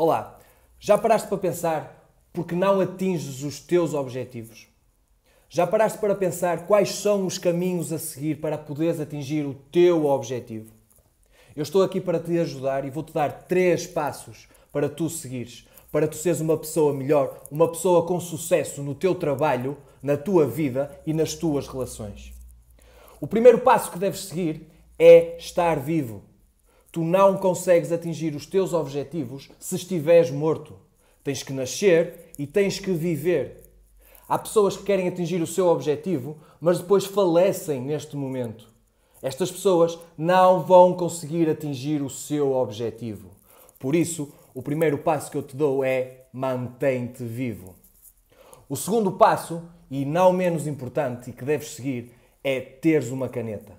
Olá, já paraste para pensar porque não atinges os teus objetivos? Já paraste para pensar quais são os caminhos a seguir para poderes atingir o teu objetivo? Eu estou aqui para te ajudar e vou-te dar três passos para tu seguires, para tu seres uma pessoa melhor, uma pessoa com sucesso no teu trabalho, na tua vida e nas tuas relações. O primeiro passo que deves seguir é estar vivo. Tu não consegues atingir os teus objetivos se estiveres morto. Tens que nascer e tens que viver. Há pessoas que querem atingir o seu objetivo, mas depois falecem neste momento. Estas pessoas não vão conseguir atingir o seu objetivo. Por isso, o primeiro passo que eu te dou é mantém-te vivo. O segundo passo, e não menos importante e que deves seguir, é teres uma caneta.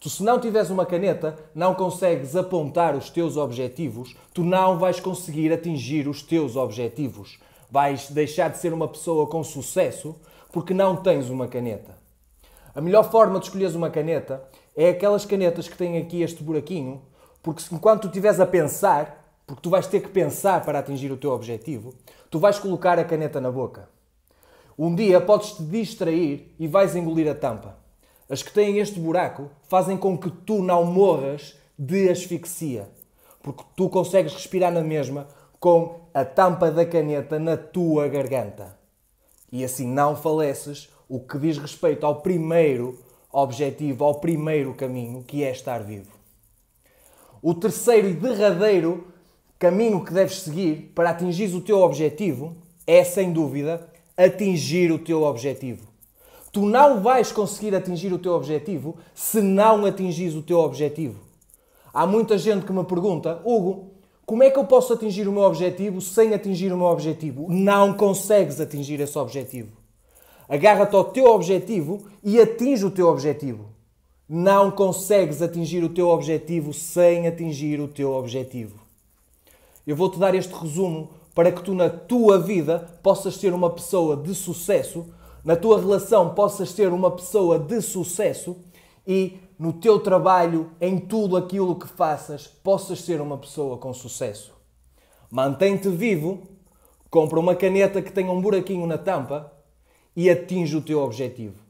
Tu, se não tiveres uma caneta, não consegues apontar os teus objetivos, tu não vais conseguir atingir os teus objetivos. Vais deixar de ser uma pessoa com sucesso porque não tens uma caneta. A melhor forma de escolheres uma caneta é aquelas canetas que têm aqui este buraquinho, porque enquanto tu estiveres a pensar, porque tu vais ter que pensar para atingir o teu objetivo, tu vais colocar a caneta na boca. Um dia podes te distrair e vais engolir a tampa. As que têm este buraco fazem com que tu não morras de asfixia, porque tu consegues respirar na mesma com a tampa da caneta na tua garganta. E assim não faleces o que diz respeito ao primeiro objetivo, ao primeiro caminho, que é estar vivo. O terceiro e derradeiro caminho que deves seguir para atingir o teu objetivo é, sem dúvida, atingir o teu objetivo. Tu não vais conseguir atingir o teu objetivo se não atingires o teu objetivo. Há muita gente que me pergunta, Hugo, como é que eu posso atingir o meu objetivo sem atingir o meu objetivo? Não consegues atingir esse objetivo. Agarra-te ao teu objetivo e atinge o teu objetivo. Não consegues atingir o teu objetivo sem atingir o teu objetivo. Eu vou-te dar este resumo para que tu, na tua vida, possas ser uma pessoa de sucesso na tua relação possas ser uma pessoa de sucesso e no teu trabalho, em tudo aquilo que faças, possas ser uma pessoa com sucesso. Mantém-te vivo, compra uma caneta que tenha um buraquinho na tampa e atinge o teu objetivo.